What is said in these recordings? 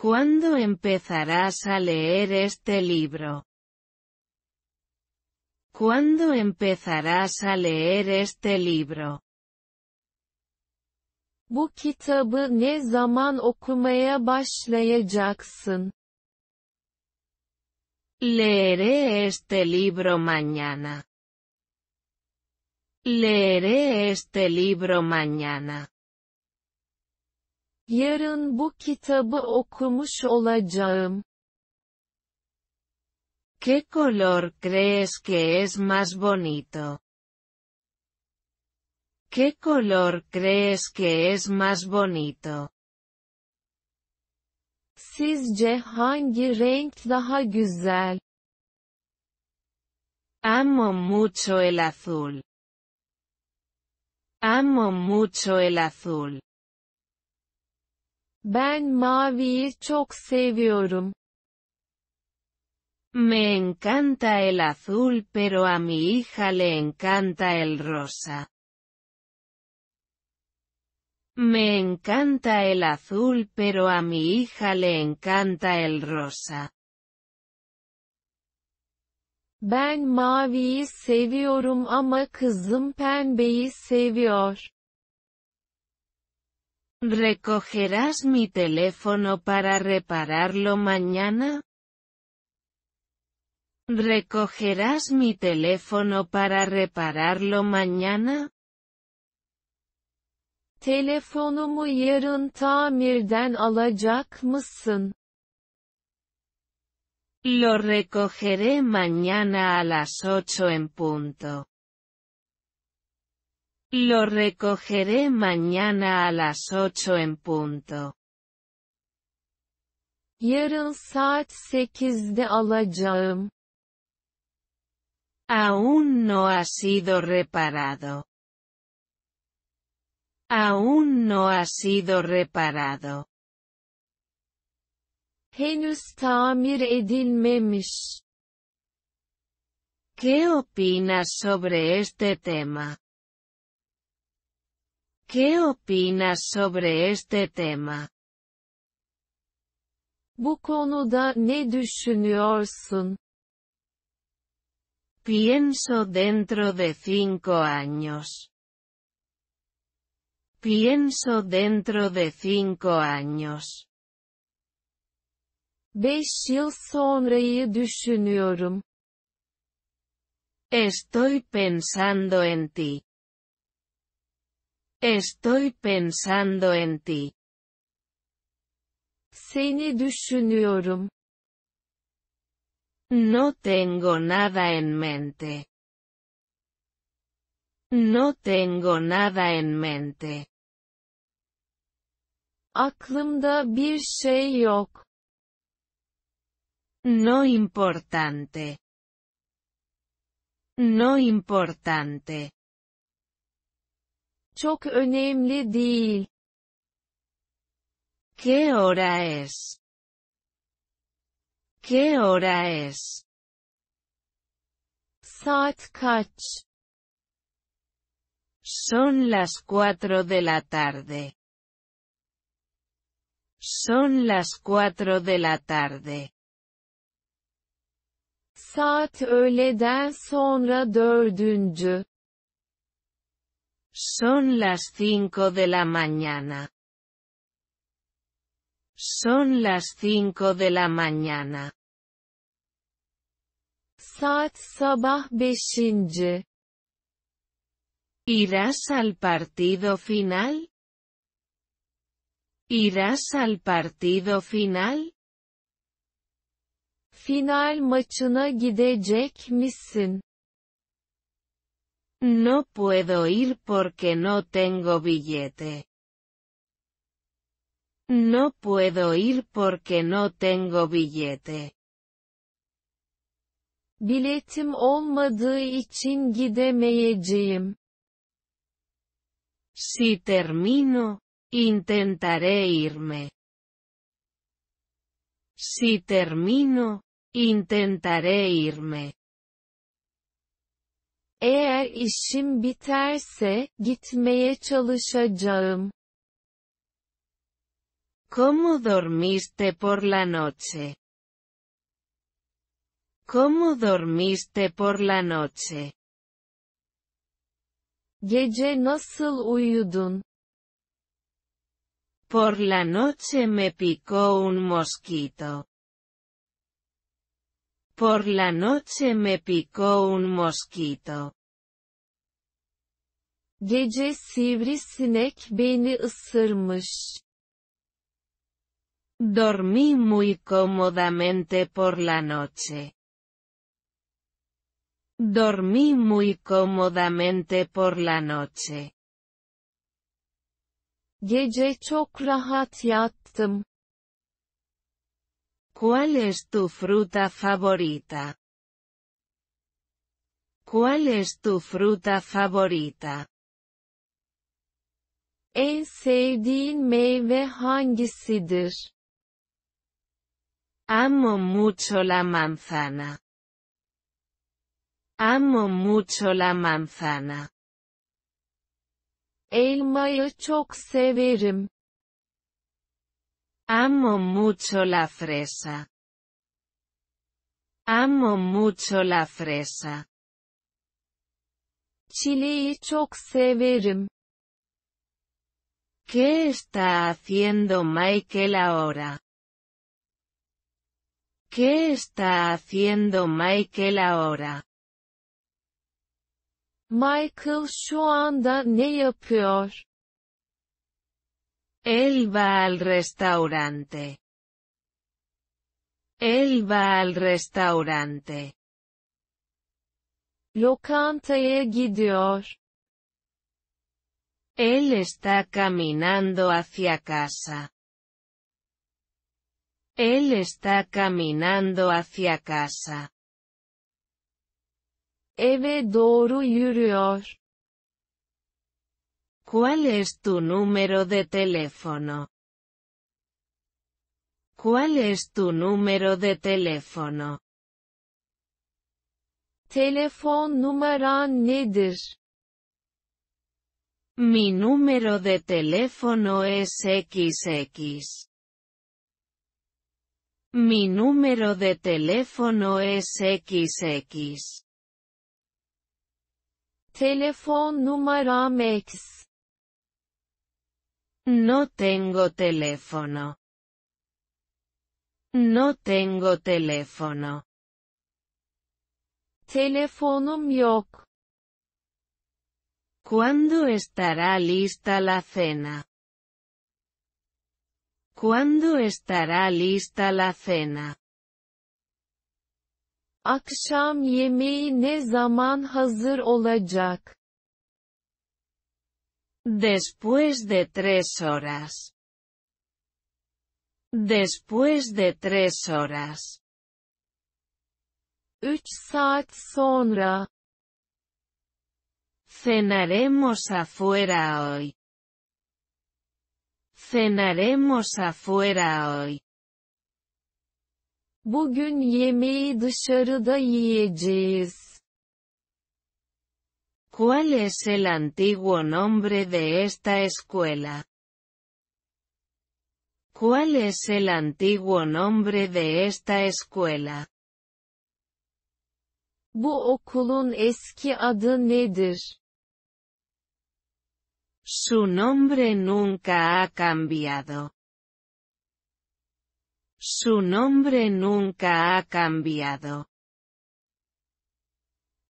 ¿Cuándo empezarás a leer este libro? ¿Cuándo empezarás a leer este libro? kitabı ne zaman okumaya başlayacaksın? Leeré este libro mañana. Leeré este libro mañana. Yarın bu kitabı okumuş olacağım. ¿Qué color crees que es más bonito? ¿Qué color crees que es más bonito? Sizce hangi renk daha güzel? Amo mucho el azul. Amo mucho el azul. Ben maviyi çok seviyorum. Me encanta el azul pero a mi hija le encanta el rosa. Me encanta el azul pero a mi hija le encanta el rosa. Ben maviyi seviyorum ama kızım pembeyi seviyor. ¿Recogerás mi teléfono para repararlo mañana? ¿Recogerás mi teléfono para repararlo mañana? Telefonumu yarın tamirden alacak mısın? Lo recogeré mañana a las ocho en punto. Lo recogeré mañana a las ocho en punto. saat alacağım. Aún no ha sido reparado. Aún no ha sido reparado. ¿Qué opinas sobre este tema? ¿Qué opinas sobre este tema? Bu konuda Pienso dentro de cinco años. Pienso dentro de cinco años. Beş yıl sonrayı düşünüyorum. Estoy pensando en ti. Estoy pensando en ti. düşünüyorum. No tengo nada en mente. No tengo nada en mente. Aklımda bir şey yok. No importante. No importante. çok önemli değil. ¿Qué hora es? ¿Qué hora es? Saat kaç? Son las cuatro de la tarde. Son las cuatro de la tarde. Saat öğleden sonra dördüncü. Son las cinco de la mañana. Son las cinco de la mañana. Saat sabah ¿Irás al partido final? ¿Irás al partido final? Final maçına gidecek misin? No puedo ir porque no tengo billete. No puedo ir porque no tengo billete. Biletim olmadığı için gidemeyeceğim. Si termino, intentaré irme. Si termino, intentaré irme. Eğer işim biterse, gitmeye çalışacağım. ¿Cómo dormiste por la noche? ¿Cómo dormiste por la noche? Gece nasıl uyudun? Por la noche me picó un mosquito. Por la noche me picó un mosquito. Gece Dormí muy cómodamente por la noche. Dormí muy cómodamente por la noche. Gece çok rahat yattım. ¿Cuál es tu fruta favorita? ¿Cuál es tu fruta favorita? En sevdiğin meyve hangisidir? Amo mucho la manzana. Amo mucho la manzana. Elmayı çok severim. Amo mucho la fresa. Amo mucho la fresa. y çok severim. ¿Qué está haciendo Michael ahora? ¿Qué está haciendo Michael ahora? Michael şu anda ne él va al restaurante. Él va al restaurante. Lokantaya gidiyor. Él está caminando hacia casa. Él está caminando hacia casa. Eve doğru yürüyor. ¿Cuál es tu número de teléfono? ¿Cuál es tu número de teléfono? Telefon numaran nedir? Mi número de teléfono es XX. Mi número de teléfono es XX. Telefon numaram X. No tengo teléfono. No tengo teléfono. Telefonum yok. ¿Cuándo estará lista la cena? ¿Cuándo estará lista la cena? Akşam yemeği ne zaman hazır olacak? Después de tres horas. Después de tres horas. Üç saat sonra. Cenaremos afuera hoy. Cenaremos afuera hoy. Bugün yemeği dışarıda yiyeceğiz. ¿Cuál es el antiguo nombre de esta escuela? ¿Cuál es el antiguo nombre de esta escuela? Su nombre nunca ha cambiado. Su nombre nunca ha cambiado.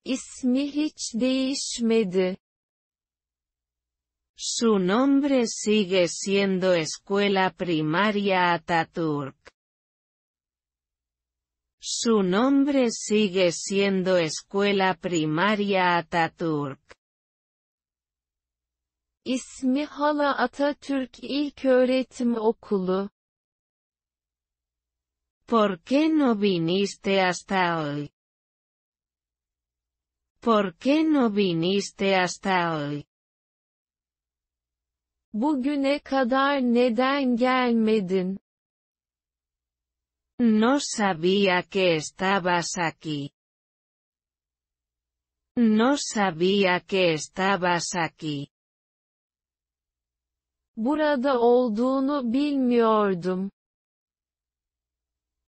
İsmi hiç değişmedi. Su nombre sigue siendo Escuela Primaria Ataturk. Su nombre sigue siendo Escuela Primaria Ataturk. İsmi hala Atatürk İlköğretim Okulu. ¿Por qué no viniste hasta hoy? ¿Por qué no viniste hasta hoy? Bugüne kadar neden gelmedin? No sabía que estabas aquí. No sabía que estabas aquí. Burada olduğunu bilmiyordum.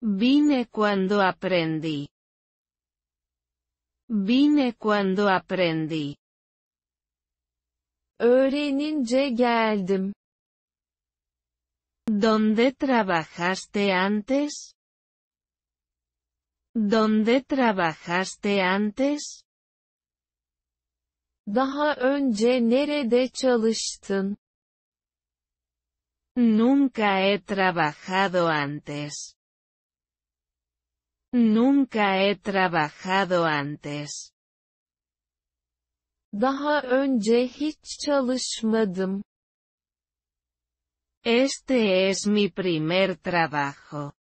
Vine cuando aprendí. Vine cuando aprendí. ¿Dónde trabajaste antes? ¿Dónde trabajaste antes? Daha önce nerede çalıştın? Nunca he trabajado antes. Nunca he trabajado antes. Daha önce hiç çalışmadım. Este es mi primer trabajo.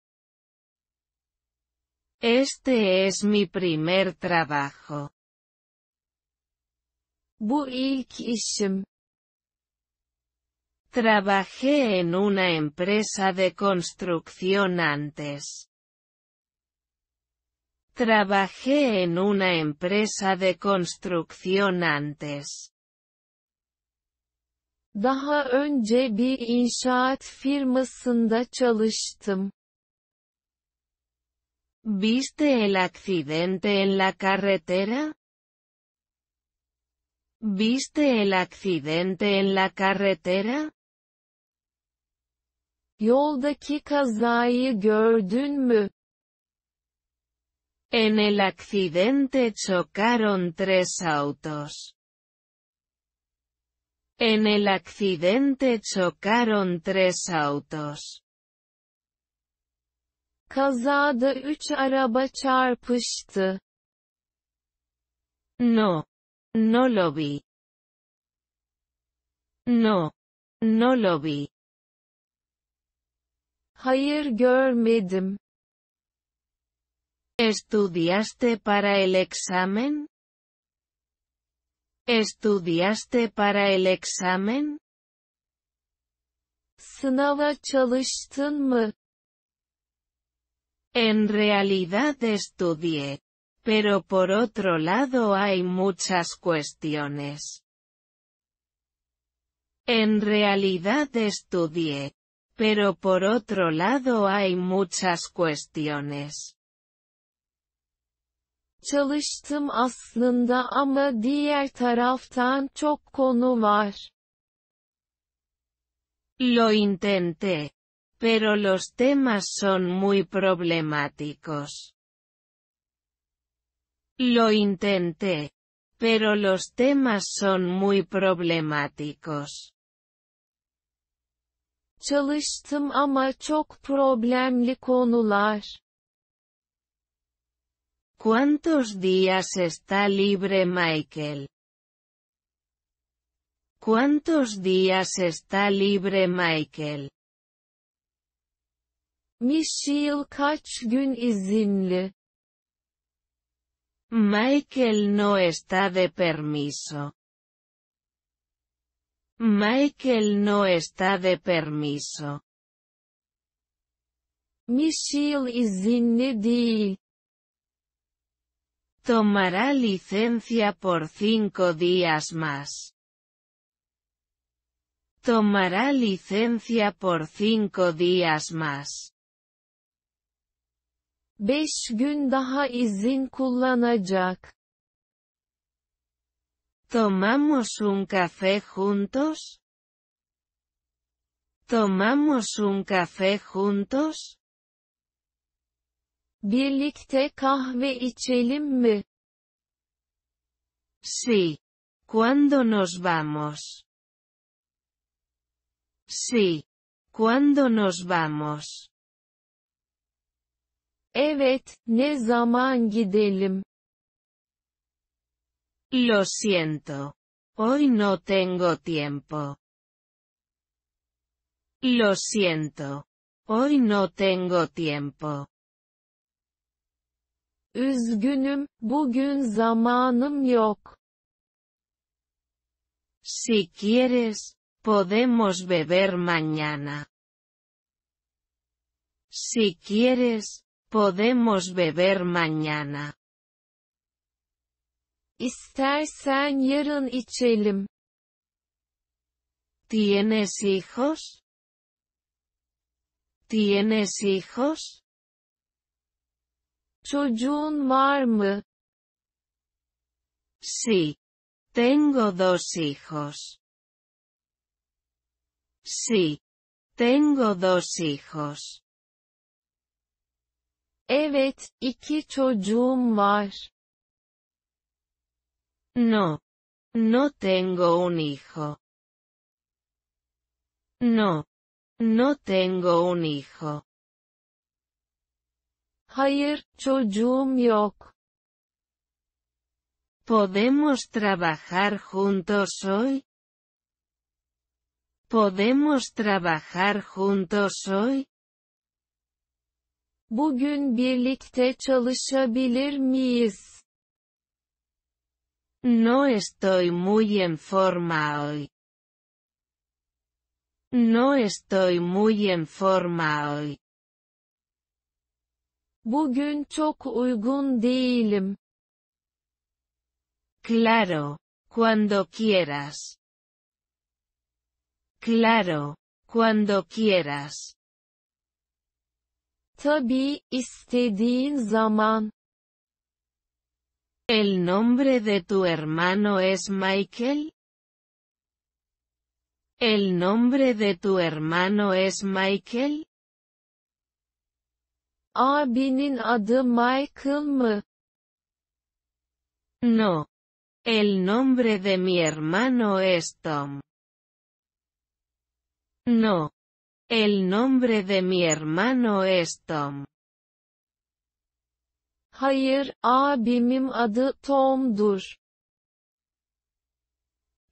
Este es mi primer trabajo. Bu ilk işim. Trabajé en una empresa de construcción antes. Trabajé en una empresa de construcción antes. Daha önce bir inşaat firmasında çalıştım. ¿Viste el accidente en la carretera? ¿Viste el accidente en la carretera? En el accidente chocaron tres autos. En el accidente chocaron tres autos. Kazada araba çarpıştı. No. No lo vi. No. No lo vi. Hayır görmedim. ¿Estudiaste para el examen? ¿Estudiaste para el examen? En realidad estudié. Pero por otro lado hay muchas cuestiones. En realidad estudié. Pero por otro lado hay muchas cuestiones. Çalıştım aslında ama diğer taraftan çok konu var. Lo intenté, pero los temas son muy problemáticos. Lo intenté, pero los temas son muy problemáticos. Çalıştım ama çok problemli konular. ¿Cuántos días está libre Michael? ¿Cuántos días está libre Michael? Michelle kaç gün izinli? Michael no está de permiso. Michael no está de permiso. Michelle izinli değil. Tomará licencia por cinco días más. Tomará licencia por cinco días más. Beş gün daha izin kullanacak. ¿Tomamos un café juntos? ¿Tomamos un café juntos? Birlikte kahve içelim mi? Sí. ¿Cuándo nos vamos? Sí. ¿Cuándo nos vamos? Evet, ne zaman gidelim? Lo siento. Hoy no tengo tiempo. Lo siento. Hoy no tengo tiempo. Si quieres, podemos beber mañana. Si quieres, podemos beber mañana. İstersen ¿Tienes hijos? ¿Tienes hijos? Çocuğun var mı? Sí. Tengo dos hijos. Sí. Tengo dos hijos. Evet, iki çocuğum var. No. No tengo un hijo. No. No tengo un hijo. Hayır, yok. ¿Podemos trabajar juntos hoy? ¿Podemos trabajar juntos hoy? Bugün birlikte çalışabilir No estoy muy en forma hoy. No estoy muy en forma hoy. Bugün çok uygun değilim. Claro, cuando quieras. Claro, cuando quieras. Tabii, istediğin zaman. ¿El nombre de tu hermano es Michael? ¿El nombre de tu hermano es Michael? Abinin adı Michael mı? No. El nombre de mi hermano es Tom. No. El nombre de mi hermano es Tom. Hayır, abimim adı Tom'dur.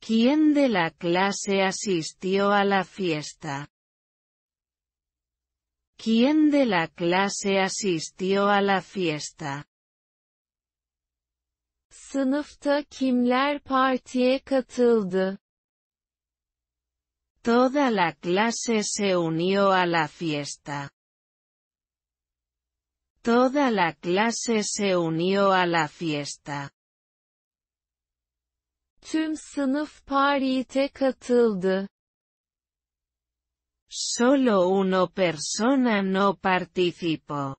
¿Quién de la clase asistió a la fiesta? ¿Quién de la clase asistió a la fiesta? Sınıfta kimler partiye katıldı? Toda la clase se unió a la fiesta. Toda la clase se unió a la fiesta. Tüm sınıf partiye katıldı. Solo una persona no participo.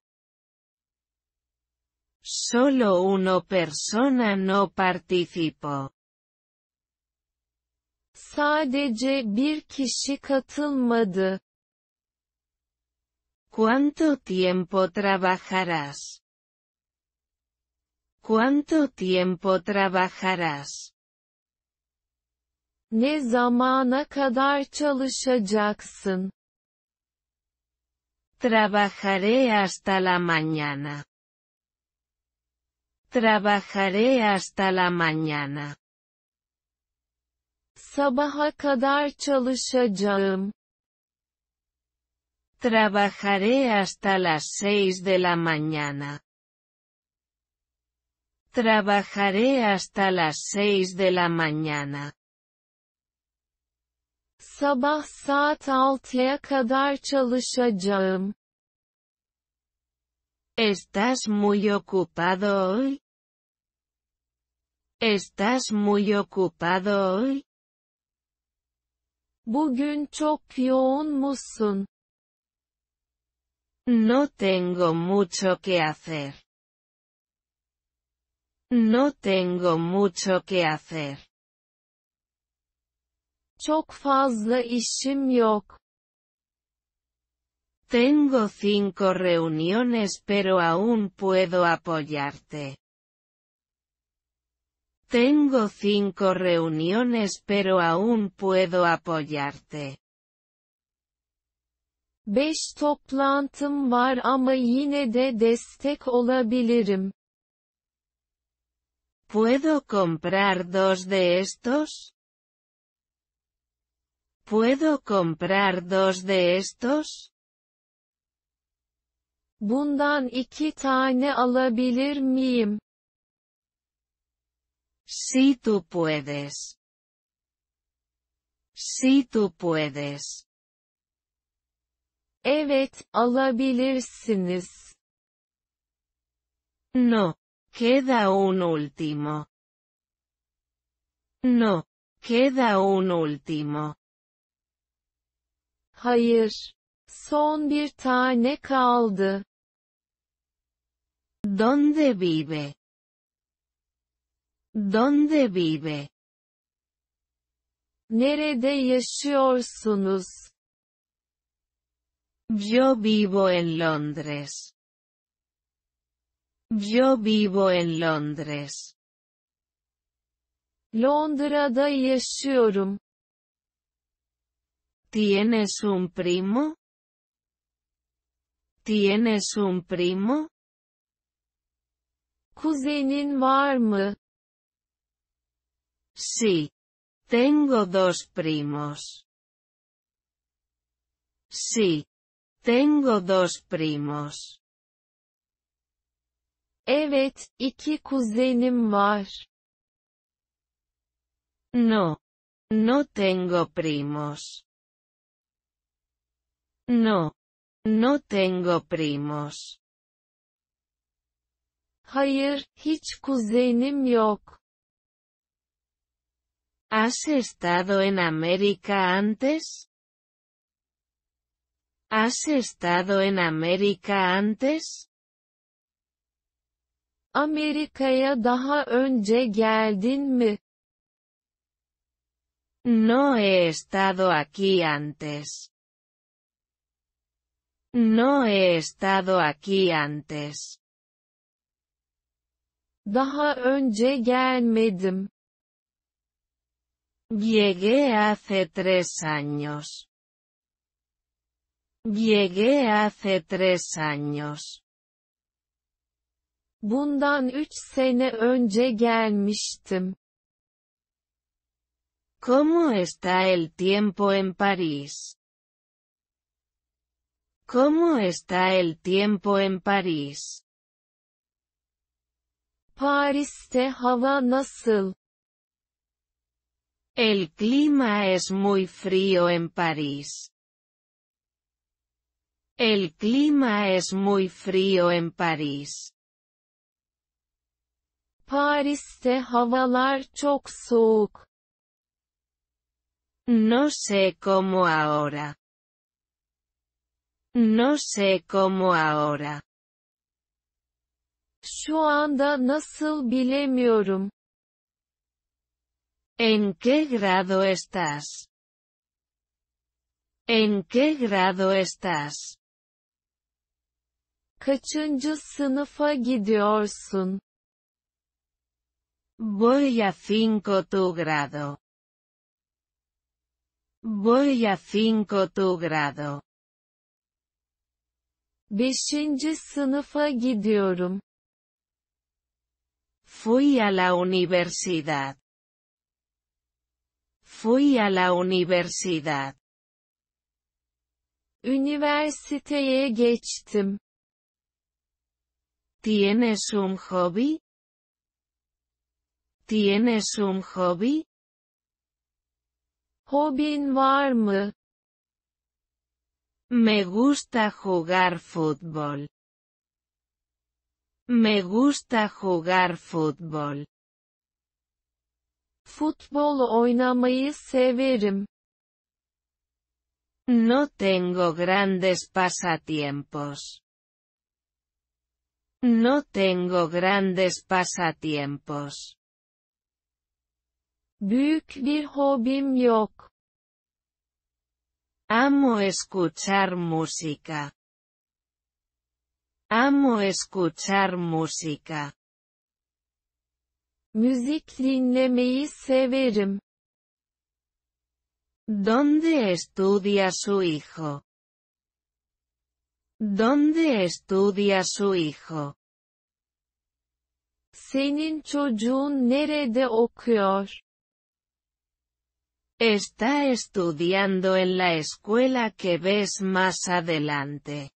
Solo una persona no participo. Sadece bir kişi katılmadı. ¿Cuánto tiempo trabajarás? ¿Cuánto tiempo trabajarás? Ne zamana kadar çalışacaksın? Trabajaré hasta la mañana. Trabajaré hasta la mañana. Sabaha kadar çalışacağım. Trabajaré hasta las seis de la mañana. Trabajaré hasta las seis de la mañana. Sabah saat kadar çalışacağım. ¿Estás muy ocupado hoy? ¿Estás muy ocupado hoy? Bugün çok yoğun musun? No tengo mucho que hacer. No tengo mucho que hacer. Çok fazla işim Tengo cinco reuniones pero aún puedo apoyarte. Tengo cinco reuniones pero aún puedo apoyarte. Puedo comprar dos de estos? ¿Puedo comprar dos de estos? Bundan iki tane alabilir miyim? Si tú puedes. Si tú puedes. Evet, alabilirsiniz. No, queda un último. No, queda un último. Hayır. Son bir tane kaldı. Donde vive? Donde vive? Nerede yaşıyorsunuz? Yo vivo en Londres. Yo vivo en Londres. Londra'da yaşıyorum. ¿Tienes un primo? ¿Tienes un primo? Kuzenin var Sí. Tengo dos primos. Sí. Tengo dos primos. Evet, iki kuzenim var. No. No tengo primos. No. No tengo primos. ¿Has estado en América antes? ¿Has estado en América antes? daha önce geldin mi? No he estado aquí antes. No he estado aquí antes. Daha önce gelmedim. Llegué hace tres años. Llegué hace tres años. Bundan üç sene önce gelmiştim. ¿Cómo está el tiempo en París? ¿Cómo está el tiempo en París? Paris'te hava nasıl? El clima es muy frío en París. El clima es muy frío en París. Paris'te havalar çok soğuk. No sé cómo ahora. No sé cómo ahora. nasıl bilemiyorum. ¿En qué grado estás? ¿En qué grado estás? Kaçıncı Voy a cinco tu grado. Voy a cinco tu grado. Beşinci sınıfa gidiyorum. Fui a la universidad. Fui a la universidad. Üniversiteye geçtim. ¿Tienes un hobby? ¿Tienes un hobby? Hobin var mı? Me gusta jugar fútbol. Me gusta jugar fútbol. Futbol oynamayı severim. No tengo grandes pasatiempos. No tengo grandes pasatiempos. Büyük bir Amo escuchar música. Amo escuchar música. Müzik dinlemeyi severim. ¿Dónde estudia su hijo? ¿Dónde estudia su hijo? Senin çocuğun nerede okuyor? Está estudiando en la escuela que ves más adelante.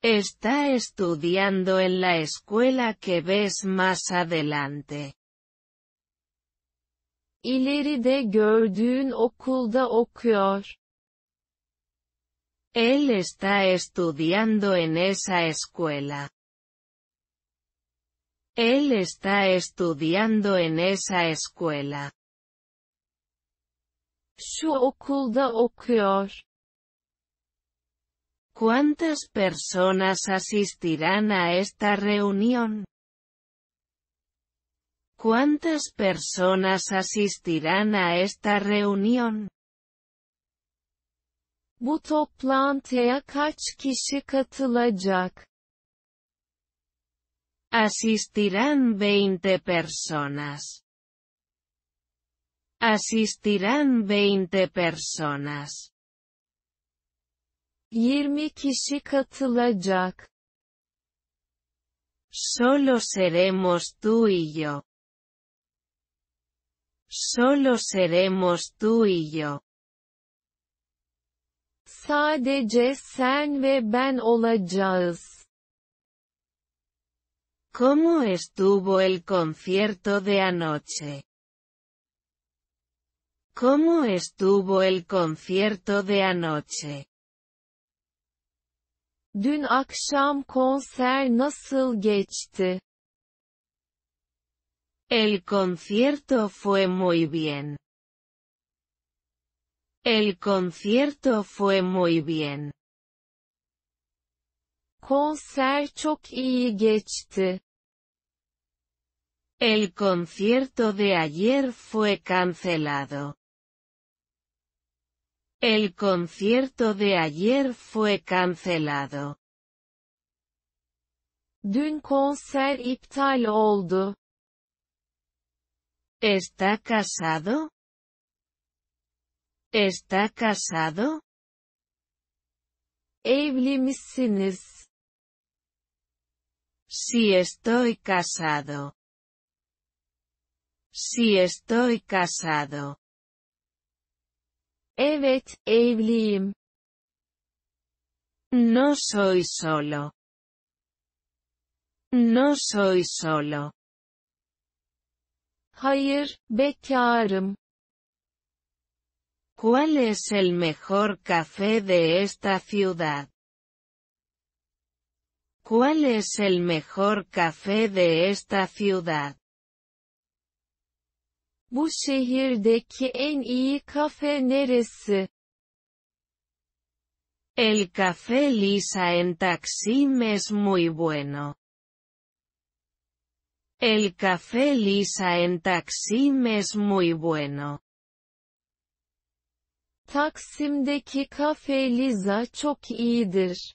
Está estudiando en la escuela que ves más adelante. İleride gördüğün okulda okuyor. Él está estudiando en esa escuela. Él está estudiando en esa escuela. ¿Cuántas personas asistirán a esta reunión? ¿Cuántas personas asistirán a esta reunión? Bu toplantıya kaç kişi katılacak? Asistirán 20 personas. Asistirán veinte personas. Yirmi kişi katılacak. Solo seremos tú y yo. Solo seremos tú y yo. Sadece sen ve ben olacağız. ¿Cómo estuvo el concierto de anoche? ¿Cómo estuvo el concierto de anoche? Dün akşam konser nasıl geçti? El concierto fue muy bien. El concierto fue muy bien. Konser çok iyi geçti. El concierto de ayer fue cancelado. El concierto de ayer fue cancelado. Dün konser iptal oldu. ¿Está casado? ¿Está casado? Evli misiniz? Si estoy casado. Si estoy casado. Evet, evliyim. No soy solo. No soy solo. Hayır, bekarım. ¿Cuál es el mejor café de esta ciudad? ¿Cuál es el mejor café de esta ciudad? Bu şehirdeki en iyi kafe neresi? El café Lisa en Taksim es muy bueno. El café Lisa en Taksim es muy bueno. Taksim'deki café Lisa çok iyidir.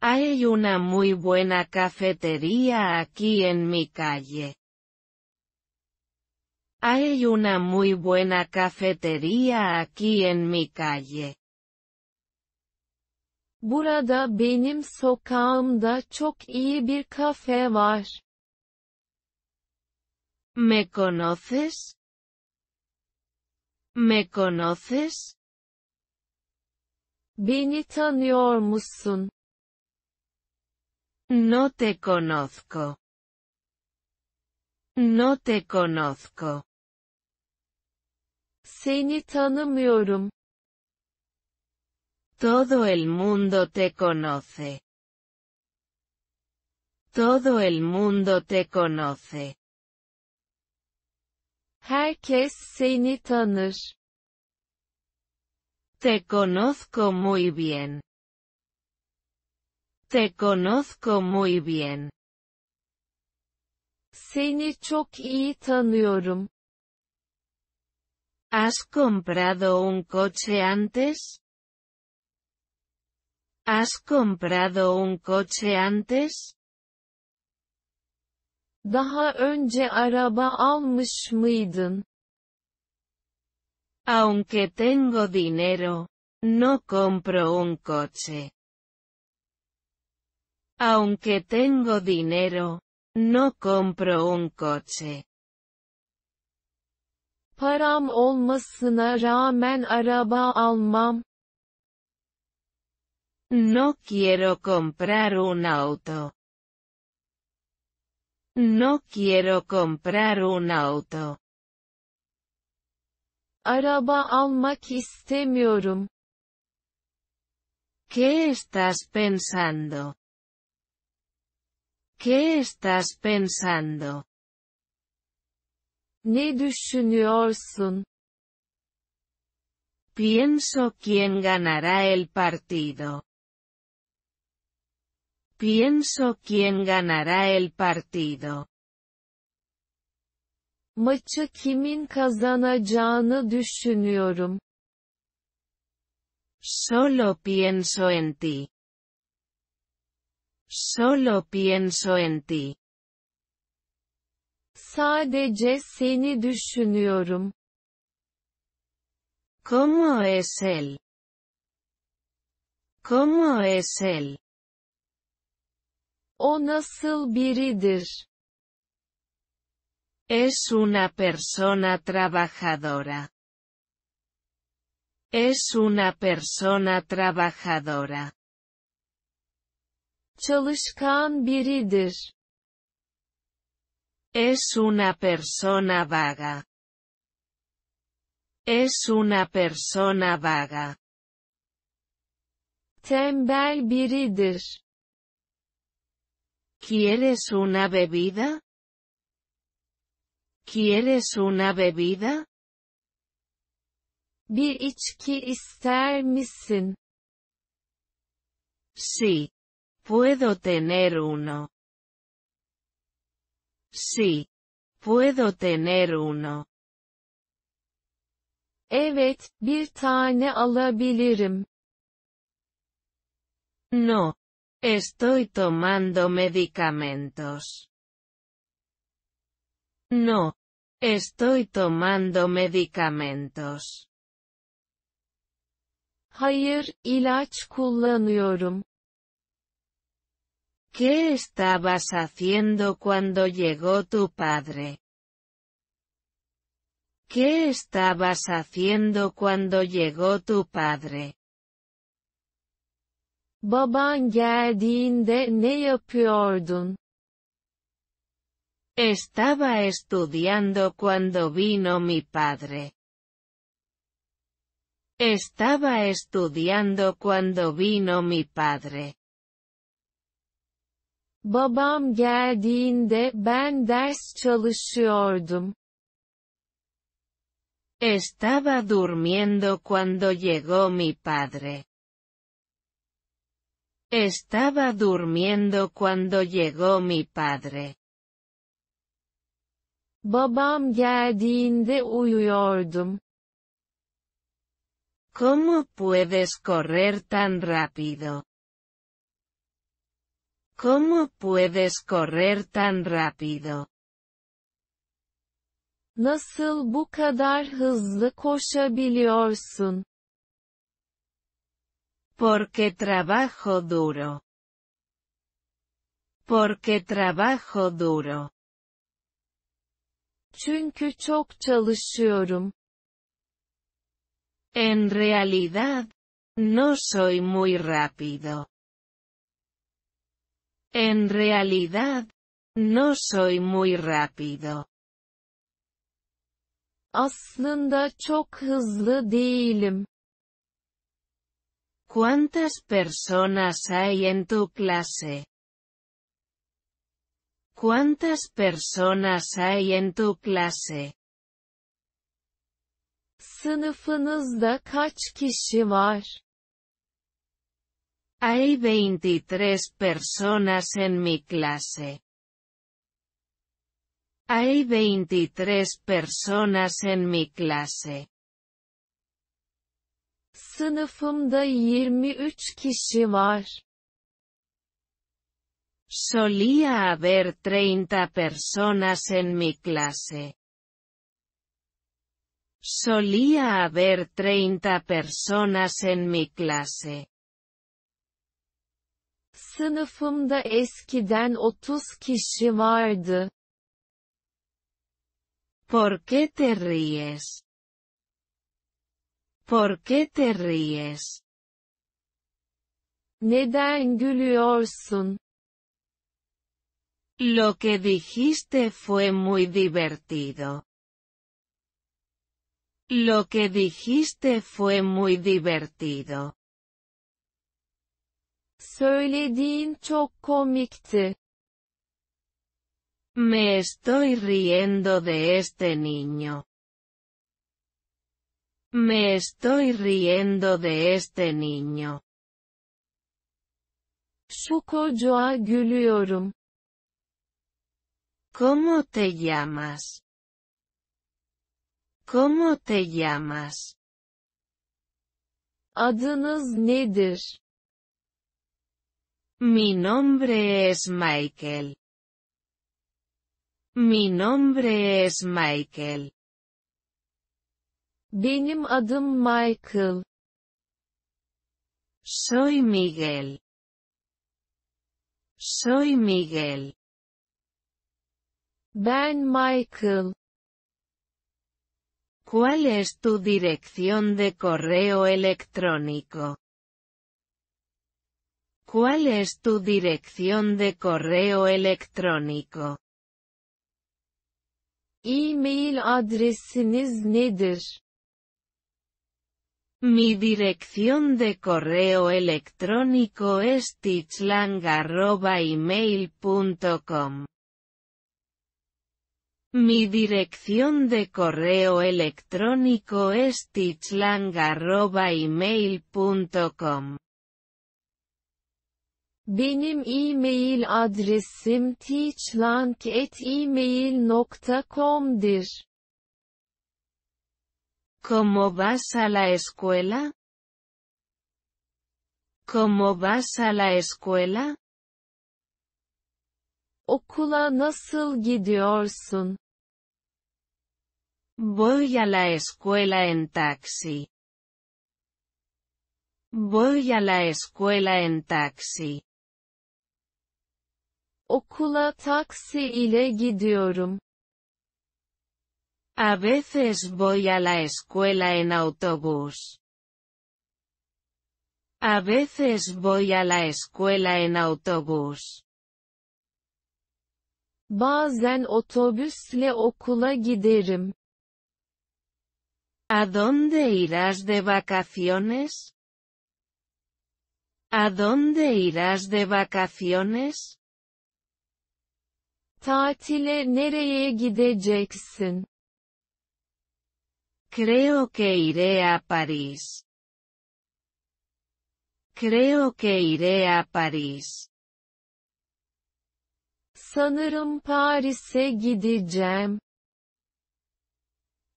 Hay una muy buena cafetería aquí en mi calle. Hay una muy buena cafetería aquí en mi calle. Burada benim sokağımda çok iyi bir kafe var. ¿Me conoces? ¿Me conoces? Beni tanıyor musun? No te conozco. No te conozco. Seni tanımıyorum. Todo el mundo te conoce. Todo el mundo te conoce. Herkes seni tanır. Te conozco muy bien. Te conozco muy bien. Seni çok iyi tanıyorum. ¿Has comprado un coche antes? ¿Has comprado un coche antes? Daha önce araba almış mıydın? Aunque tengo dinero, no compro un coche. Aunque tengo dinero, no compro un coche. Param olmasına rağmen araba almam. No quiero comprar un auto. No quiero comprar un auto. Araba almak istemiyorum. ¿Qué estás pensando? ¿Qué estás pensando? Ne Pienso quién ganará el partido. Pienso quién ganará el partido. Maçı kimin kazanacağını düşünüyorum. Solo pienso en ti. Solo pienso en ti. Sadece seni düşünüyorum. ¿Cómo es él? ¿Cómo es él? O nasıl biridir? Es una persona trabajadora. Es una persona trabajadora. Çalışkan biridir. Es una persona vaga. Es una persona vaga. Tembel biridir. ¿Quieres una bebida? ¿Quieres una bebida? Bir içki ister misin? Sí. Puedo tener uno. Sí. Puedo tener uno. No. Estoy tomando medicamentos. No. Estoy tomando medicamentos. Hayır, ilaç kullanıyorum. ¿Qué estabas haciendo cuando llegó tu padre? ¿Qué estabas haciendo cuando llegó tu padre? geldiğinde ne Estaba estudiando cuando vino mi padre. Estaba estudiando cuando vino mi padre. Babam geldiğinde ben ders çalışıyordum. Estaba durmiendo cuando llegó mi padre. Estaba durmiendo cuando llegó mi padre. Babam geldiğinde uyuyordum. ¿Cómo puedes correr tan rápido? ¿Cómo puedes correr tan rápido? Porque trabajo duro. Porque trabajo duro. Çünkü çok çalışıyorum. En realidad, no soy muy rápido. En realidad, no soy muy rápido. ¿Cuántas personas hay en tu clase? ¿Cuántas personas hay en tu clase? Hay 23 personas en mi clase. Hay 23 personas en mi clase. Sınıfımda 23 kişi var. Solía haber 30 personas en mi clase. Solía haber 30 personas en mi clase. Sınıfımda eskiden 30 kişi vardı. ¿Por qué te ríes? ¿Por qué te ríes? Neden gülüyorsun? Lo que dijiste fue muy divertido. Lo que dijiste fue muy divertido. Söylediğin çok komikti. Me estoy riendo de este niño. Me estoy riendo de este niño. Şu kocuğa gülüyorum. ¿Cómo te llamas? ¿Cómo te llamas? Adınız nedir? Mi nombre es Michael. Mi nombre es Michael. Benim adım Michael. Soy Miguel. Soy Miguel. Ben Michael. ¿Cuál es tu dirección de correo electrónico? ¿Cuál es tu dirección de correo electrónico? E-mail Mi dirección de correo electrónico es tichlang.email.com. Mi dirección de correo electrónico es tichlang.email.com. Benim e-mail adresim teachlang@email.com'dir. ¿Cómo vas a la escuela? ¿Cómo vas a la escuela? Okula nasıl gidiyorsun? Voy a la escuela en taxi. Voy a la escuela en taxi. Okula taksi ile gidiyorum. A veces voy a la escuela en autobús. A veces voy a la escuela en autobús. Bazen otobüsle okula giderim. ¿A dónde irás de vacaciones? ¿A dónde irás de vacaciones? Tatile nereye gideceksin? Creo que iré a París. Creo que iré a París. Sanırım Paris'e gideceğim.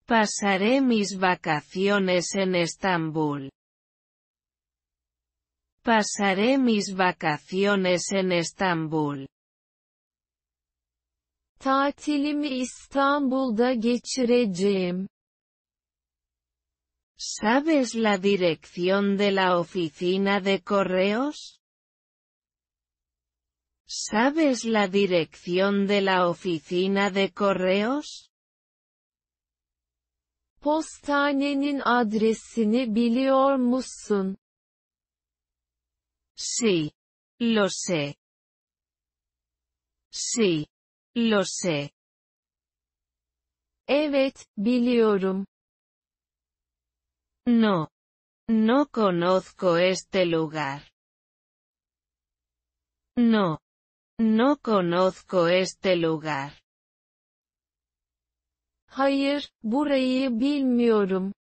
Pasaré mis vacaciones en Estambul. Pasaré mis vacaciones en Estambul. Tatilimi İstanbul'da geçireceğim. ¿Sabes la dirección de la oficina de correos? ¿Sabes la dirección de la oficina de correos? Postanenin adresini biliyor musun? Sí, lo sé. Sí, Lo sé. Evet, biliorum. No. No conozco este lugar. No. No conozco este lugar. Hayır, burayı bilmiyorum.